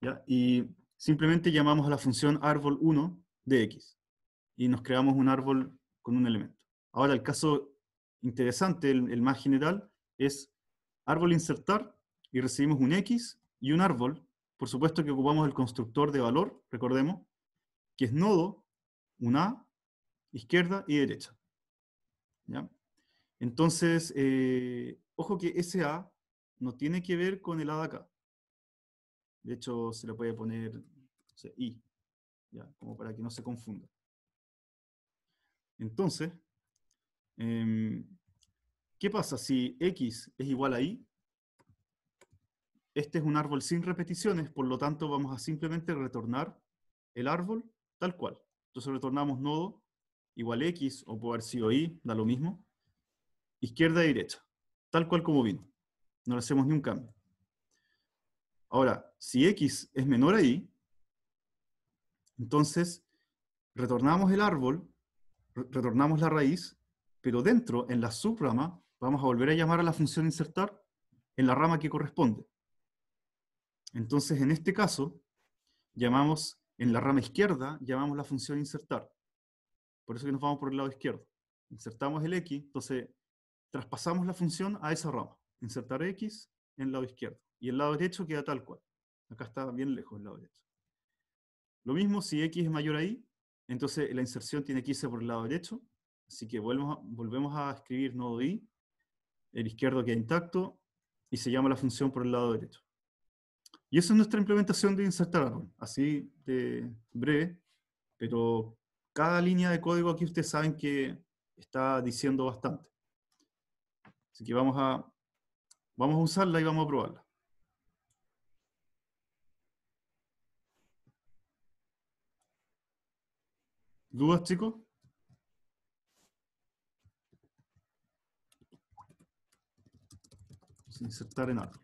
¿Ya? Y simplemente llamamos a la función árbol 1 de x y nos creamos un árbol con un elemento. Ahora el caso interesante, el, más general, es árbol insertar y recibimos un x y un árbol. Por supuesto que ocupamos el constructor de valor, recordemos, que es nodo, un a, izquierda y derecha. Entonces, eh, ojo que ese A no tiene que ver con el A de acá. De hecho, se le puede poner I, como para que no se confunda. Entonces, em, ¿qué pasa si X es igual a Y? Este es un árbol sin repeticiones, por lo tanto vamos a simplemente retornar el árbol tal cual. Entonces retornamos nodo igual X, o puede haber sido Y, da lo mismo. Izquierda y derecha, tal cual como vino. No le hacemos ni un cambio. Ahora, si x es menor a y, entonces retornamos el árbol, retornamos la raíz, pero dentro, en la subrama, vamos a volver a llamar a la función insertar en la rama que corresponde. Entonces, en este caso, llamamos, en la rama izquierda, llamamos la función insertar. Por eso que nos vamos por el lado izquierdo. Insertamos el x, entonces traspasamos la función a esa rama. Insertar x en el lado izquierdo y el lado derecho queda tal cual. Acá está bien lejos el lado derecho. Lo mismo si x es mayor a y, entonces la inserción tiene que irse por el lado derecho, así que volvemos a, volvemos a escribir nodo i, el izquierdo queda intacto, y se llama la función por el lado derecho. Y esa es nuestra implementación de insertar así de breve, pero cada línea de código aquí ustedes saben que está diciendo bastante. Así que vamos a, vamos a usarla y vamos a probarla. ¿Dudas, chicos? insertar en árbol.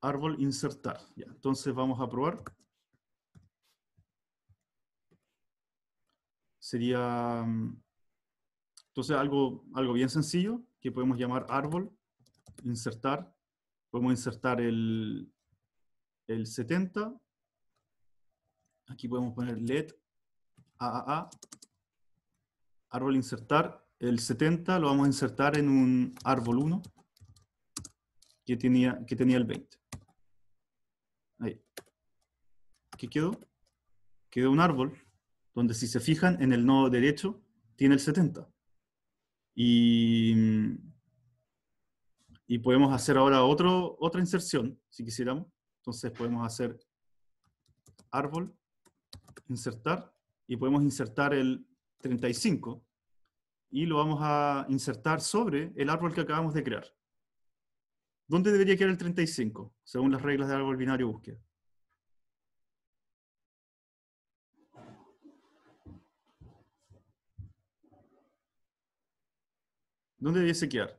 Árbol insertar. Ya, entonces vamos a probar. Sería mm, entonces algo, algo bien sencillo que podemos llamar árbol, insertar. Podemos insertar el, el 70 Aquí podemos poner led AAA, árbol insertar. El 70 lo vamos a insertar en un árbol 1 que tenía, que tenía el 20. Ahí. ¿Qué quedó? Quedó un árbol donde si se fijan en el nodo derecho tiene el 70. Y, y podemos hacer ahora otro, otra inserción, si quisiéramos. Entonces podemos hacer árbol insertar, y podemos insertar el 35, y lo vamos a insertar sobre el árbol que acabamos de crear. ¿Dónde debería quedar el 35, según las reglas del árbol binario búsqueda? ¿Dónde debiese quedar?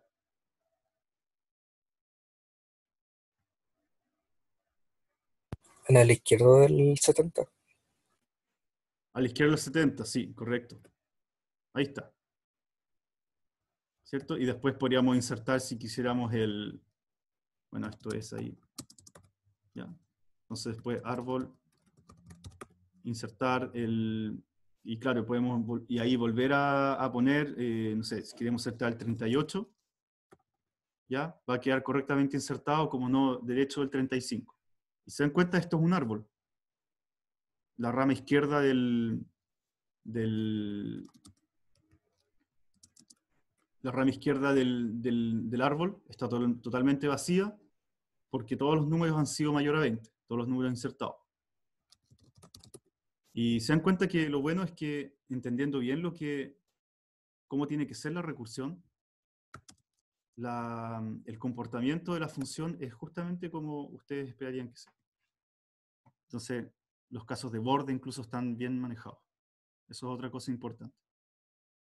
En el izquierdo del 70. A la izquierda de 70, sí, correcto. Ahí está. ¿Cierto? Y después podríamos insertar si quisiéramos el... Bueno, esto es ahí. ¿Ya? Entonces después árbol, insertar el... Y claro, podemos y ahí volver a, poner, eh, no sé, si queremos insertar el 38, ¿ya? Va a quedar correctamente insertado como no derecho del 35. Y se dan cuenta, esto es un árbol la rama izquierda del, la rama izquierda del, del, árbol está totalmente vacía porque todos los números han sido mayor a 20, todos los números insertados. Y se dan cuenta que lo bueno es que entendiendo bien lo que, cómo tiene que ser la recursión, la, el comportamiento de la función es justamente como ustedes esperarían que sea. Entonces, los casos de borde incluso están bien manejados. Eso es otra cosa importante.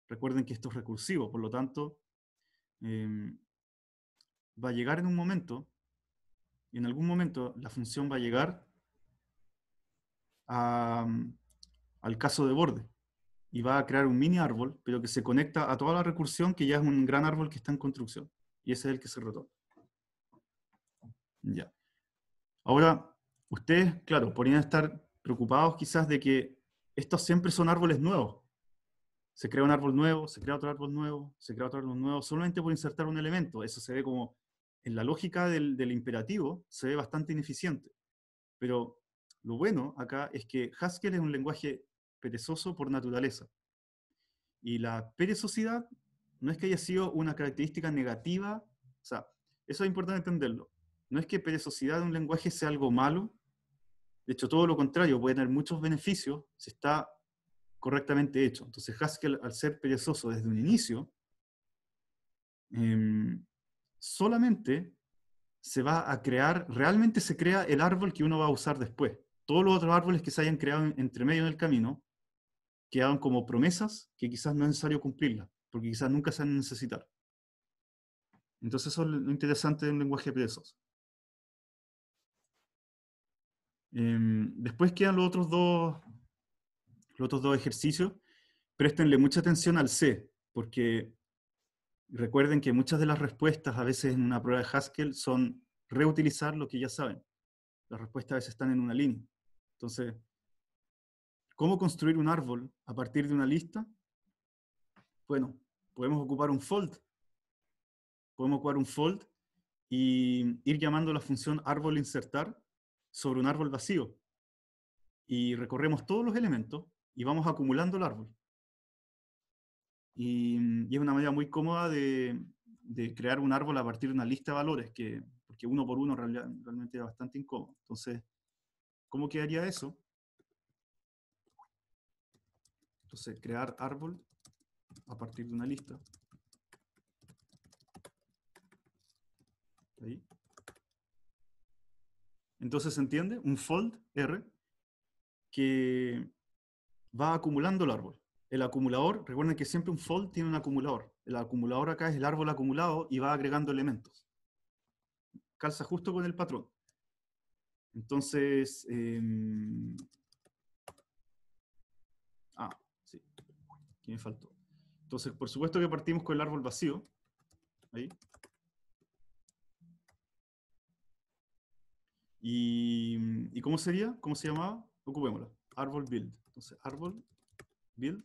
Recuerden que esto es recursivo, por lo tanto, em, va a llegar en un momento, y en algún momento la función va a llegar mm, al caso de borde y va a crear un mini árbol, pero que se conecta a toda la recursión, que ya es un gran árbol que está en construcción. Y ese es el que se rotó. Ya. Ahora, ustedes, claro, podrían estar preocupados quizás de que estos siempre son árboles nuevos. Se crea un árbol nuevo, se crea otro árbol nuevo, se crea otro árbol nuevo, solamente por insertar un elemento. Eso se ve como, en la lógica del, imperativo, se ve bastante ineficiente. Pero lo bueno acá es que Haskell es un lenguaje perezoso por naturaleza. Y la perezosidad no es que haya sido una característica negativa, o sea, eso es importante entenderlo. No es que perezosidad de un lenguaje sea algo malo, de hecho, todo lo contrario, puede tener muchos beneficios si está correctamente hecho. Entonces, Haskell, al ser perezoso desde un inicio, em, solamente se va a crear, realmente se crea el árbol que uno va a usar después. Todos los otros árboles que se hayan creado entre medio del camino quedan como promesas que quizás no es necesario cumplirlas, porque quizás nunca se van necesitar. Entonces, eso es lo interesante de un lenguaje perezoso. Em, después quedan los otros, dos, los otros dos ejercicios. Préstenle mucha atención al C, porque recuerden que muchas de las respuestas a veces en una prueba de Haskell son reutilizar lo que ya saben. Las respuestas a veces están en una línea. Entonces, ¿cómo construir un árbol a partir de una lista? Bueno, podemos ocupar un fold. Podemos ocupar un fold y ir llamando la función árbol insertar sobre un árbol vacío y recorremos todos los elementos y vamos acumulando el árbol. Y, mm, es una manera muy cómoda de, crear un árbol a partir de una lista de valores, que, porque uno por uno realmente es bastante incómodo. Entonces, ¿cómo quedaría eso? Entonces, crear árbol a partir de una lista. Ahí. Entonces se entiende un fold R que va acumulando el árbol. El acumulador, recuerden que siempre un fold tiene un acumulador. El acumulador acá es el árbol acumulado y va agregando elementos. Calza justo con el patrón. Entonces, em, ah, sí, aquí me faltó. Entonces, por supuesto que partimos con el árbol vacío, ahí, Mm, y, cómo sería? ¿Cómo se llamaba? Ocupémosla. Árbol build. Entonces, árbol build.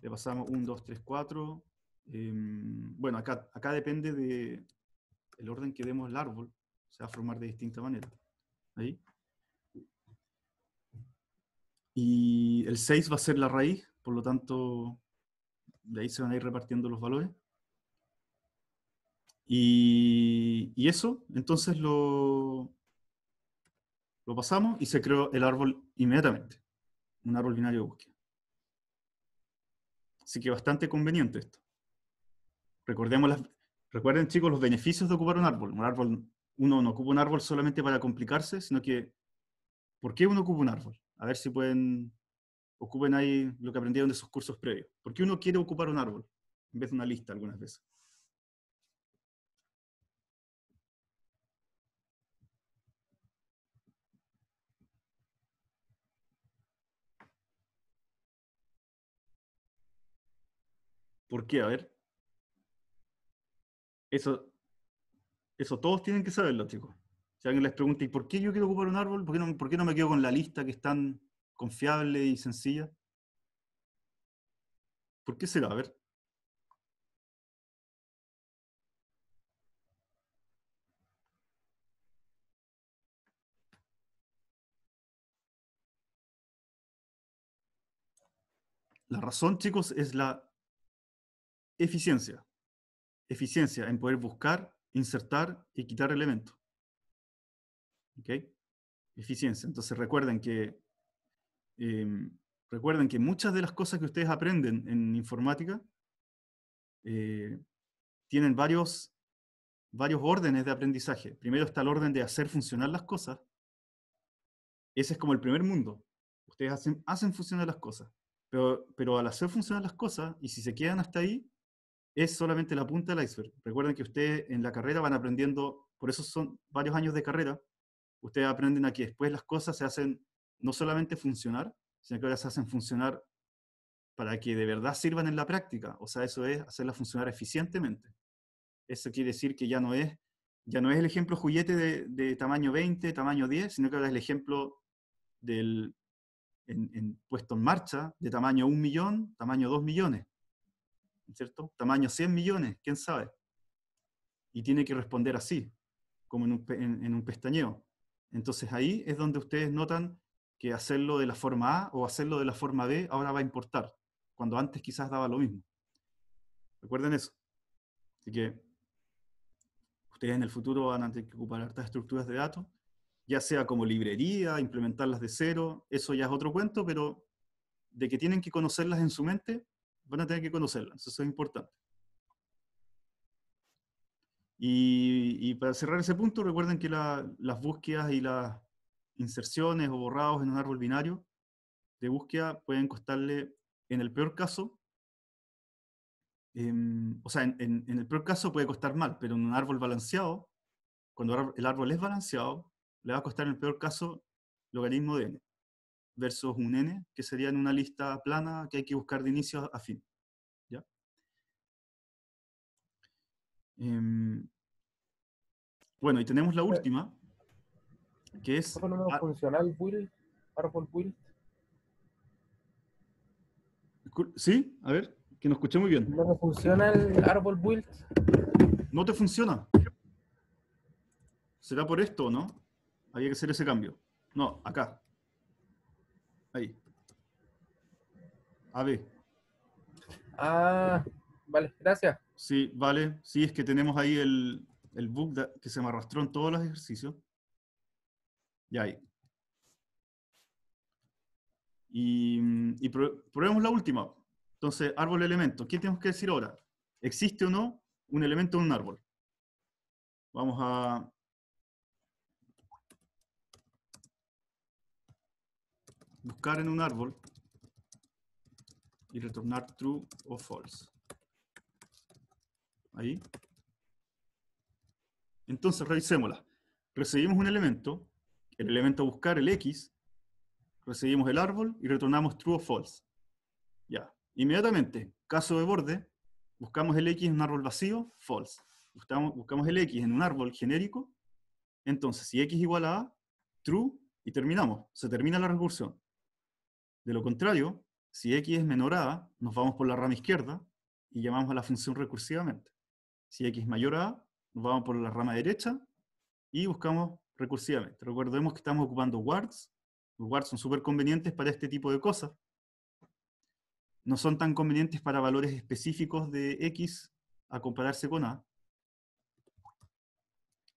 Le pasamos 1, 2, 3, 4. bueno, acá, acá depende de el orden que demos el árbol. Se va a formar de distinta manera. Ahí. Y el 6 va a ser la raíz, por lo tanto, de ahí se van a ir repartiendo los valores. y eso, entonces lo, lo pasamos y se creó el árbol inmediatamente, un árbol binario de búsqueda. Así que bastante conveniente esto. Recordemos recuerden chicos los beneficios de ocupar un árbol. Un árbol. Uno no ocupa un árbol solamente para complicarse, sino que ¿por qué uno ocupa un árbol? A ver si pueden ocupen ahí lo que aprendieron de sus cursos previos. ¿Por qué uno quiere ocupar un árbol en vez de una lista algunas veces? ¿Por qué? A ver. Eso, eso todos tienen que saberlo, chicos. Si alguien les pregunta, ¿y por qué yo quiero ocupar un árbol? ¿Por qué no, por qué no me quedo con la lista que es tan confiable y sencilla? ¿Por qué será? A ver. La razón, chicos, es la eficiencia. Eficiencia en poder buscar, insertar y quitar elementos. ¿Ok? Eficiencia. Entonces recuerden que, em, recuerden que muchas de las cosas que ustedes aprenden en informática eh, tienen varios, varios órdenes de aprendizaje. Primero está el orden de hacer funcionar las cosas. Ese es como el primer mundo. Ustedes hacen, hacen funcionar las cosas. Pero, pero al hacer funcionar las cosas, y si se quedan hasta ahí, es solamente la punta del iceberg. Recuerden que ustedes en la carrera van aprendiendo, por eso son varios años de carrera, ustedes aprenden a que después las cosas se hacen no solamente funcionar, sino que ahora se hacen funcionar para que de verdad sirvan en la práctica. O sea, eso es hacerlas funcionar eficientemente. Eso quiere decir que ya no es, ya no es el ejemplo juguete de, tamaño 20, tamaño 10, sino que ahora es el ejemplo del puesto en marcha de tamaño 1 millón, tamaño 2 millones. ¿cierto? Tamaño 100 millones, quién sabe. Y tiene que responder así, como en un, pestañeo. Entonces ahí es donde ustedes notan que hacerlo de la forma A o hacerlo de la forma B ahora va a importar, cuando antes quizás daba lo mismo. Recuerden eso. Así que ustedes en el futuro van a tener que ocupar estas estructuras de datos, ya sea como librería, implementarlas de cero, eso ya es otro cuento, pero de que tienen que conocerlas en su mente, van a tener que conocerlas eso es importante. Y, para cerrar ese punto, recuerden que las búsquedas y las inserciones o borrados en un árbol binario de búsqueda pueden costarle, en el peor caso, em, o sea, en, el peor caso puede costar mal, pero en un árbol balanceado, cuando el árbol es balanceado, le va a costar en el peor caso logaritmo de n versus un n, que sería en una lista plana que hay que buscar de inicio a fin. ¿ya? Em, bueno, y tenemos la eh. última, que es... ¿Cómo funcional build? ¿Árbol build? ¿Sí? A ver, que nos escuché muy bien. ¿No funciona el árbol build? No te funciona. ¿Será por esto o no? Había que hacer ese cambio. No, acá. Ahí. A ver. Ah, vale, gracias. Sí, vale. Sí, es que tenemos ahí el, el bug que se me arrastró en todos los ejercicios. Y ahí. Y, y probemos la última. Entonces, árbol elemento. ¿Qué tenemos que decir ahora? ¿Existe o no un elemento en un árbol? Vamos a buscar en un árbol y retornar true o false. Ahí. Entonces, revisémosla. Recibimos un elemento, el elemento buscar, el x, recibimos el árbol y retornamos true o false. Ya. Inmediatamente, caso de borde, buscamos el x en un árbol vacío, false. Buscamos, buscamos el x en un árbol genérico, entonces si x igual a a, true, y terminamos. Se termina la recursión. De lo contrario, si x es menor a, nos vamos por la rama izquierda y llamamos a la función recursivamente. Si x es mayor a, nos vamos por la rama derecha y buscamos recursivamente. Recordemos que estamos ocupando wards. Los wards son súper convenientes para este tipo de cosas. No son tan convenientes para valores específicos de x a compararse con a.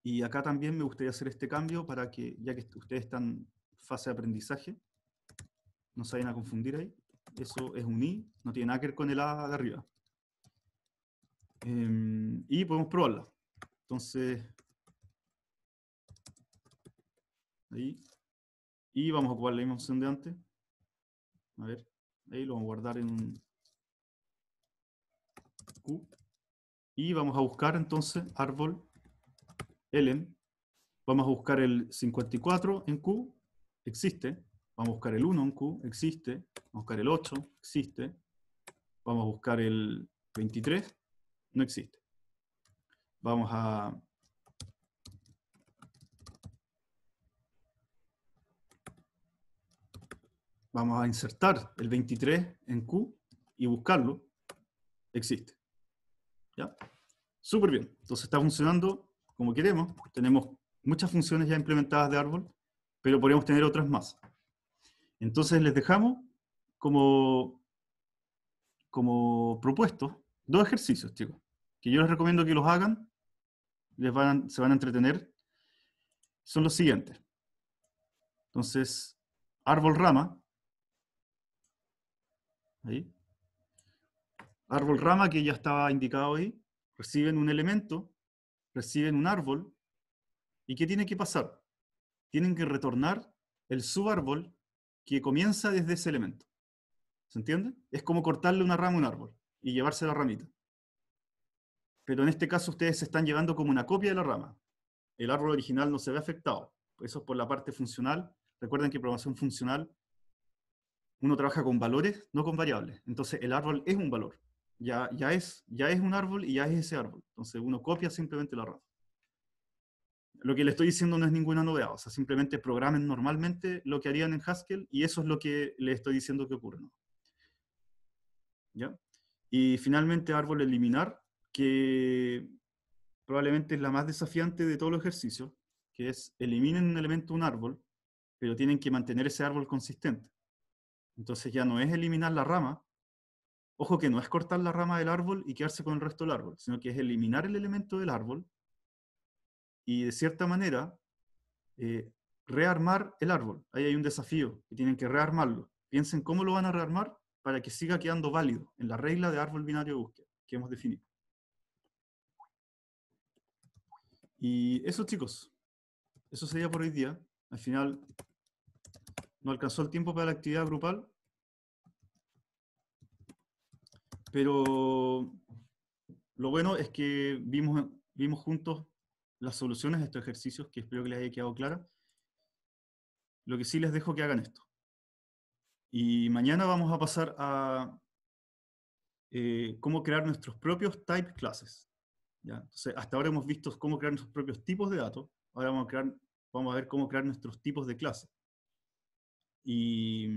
Y acá también me gustaría hacer este cambio para que, ya que ustedes están en fase de aprendizaje, no se vayan a confundir ahí. Eso es un i, no tiene nada que ver con el a de arriba. Em, y podemos probarla. Entonces, ahí. Y vamos a ocupar la misma opción de antes. A ver, ahí lo vamos a guardar en Q. Y vamos a buscar entonces árbol Ellen. Vamos a buscar el 54 en Q. Existe. Vamos a buscar el 1 en Q, existe. Vamos a buscar el 8, existe. Vamos a buscar el 23, no existe. Vamos a... Vamos a insertar el 23 en Q y buscarlo. Existe. ¿Ya? Súper bien. Entonces está funcionando como queremos. Tenemos muchas funciones ya implementadas de árbol, pero podríamos tener otras más. Entonces les dejamos como, como propuestos dos ejercicios, chicos, que yo les recomiendo que los hagan, les se van a entretener. Son los siguientes. Entonces, árbol rama. Ahí. Árbol rama que ya estaba indicado ahí. Reciben un elemento, reciben un árbol. ¿Y qué tiene que pasar? Tienen que retornar el subárbol que comienza desde ese elemento. ¿Se entiende? Es como cortarle una rama a un árbol y llevarse la ramita. Pero en este caso ustedes se están llevando como una copia de la rama. El árbol original no se ve afectado. Eso es por la parte funcional. Recuerden que programación funcional, uno trabaja con valores, no con variables. Entonces el árbol es un valor. Ya, ya es un árbol y ya es ese árbol. Entonces uno copia simplemente la rama. Lo que le estoy diciendo no es ninguna novedad, o sea, simplemente programen normalmente lo que harían en Haskell y eso es lo que le estoy diciendo que ocurre. Y finalmente árbol eliminar, que probablemente es la más desafiante de todo el ejercicio, que es eliminen un elemento un árbol, pero tienen que mantener ese árbol consistente. Entonces ya no es eliminar la rama, ojo que no es cortar la rama del árbol y quedarse con el resto del árbol, sino que es eliminar el elemento del árbol y de cierta manera eh, rearmar el árbol. Ahí hay un desafío que tienen que rearmarlo. Piensen cómo lo van a rearmar para que siga quedando válido en la regla de árbol binario de búsqueda que hemos definido. Y eso chicos, eso sería por hoy día. Al final no alcanzó el tiempo para la actividad grupal, pero lo bueno es que vimos, vimos juntos las soluciones de estos ejercicios, que espero que les haya quedado clara. Lo que sí les dejo que hagan esto. Y mañana vamos a pasar a eh, cómo crear nuestros propios type classes. ¿ya? Entonces, hasta ahora hemos visto cómo crear nuestros propios tipos de datos. Ahora vamos a, crear, vamos a ver cómo crear nuestros tipos de clases. Y,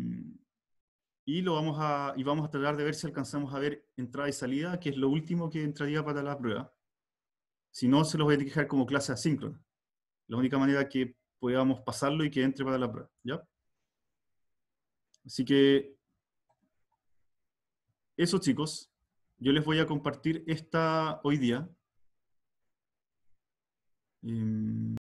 lo vamos a, y vamos a tratar de ver si alcanzamos a ver entrada y salida, que es lo último que entraría para la prueba. Si no, se los voy a dejar como clase asíncrona. La única manera que podamos pasarlo y que entre para la prueba. ¿ya? Así que, eso chicos, yo les voy a compartir esta hoy día. Em,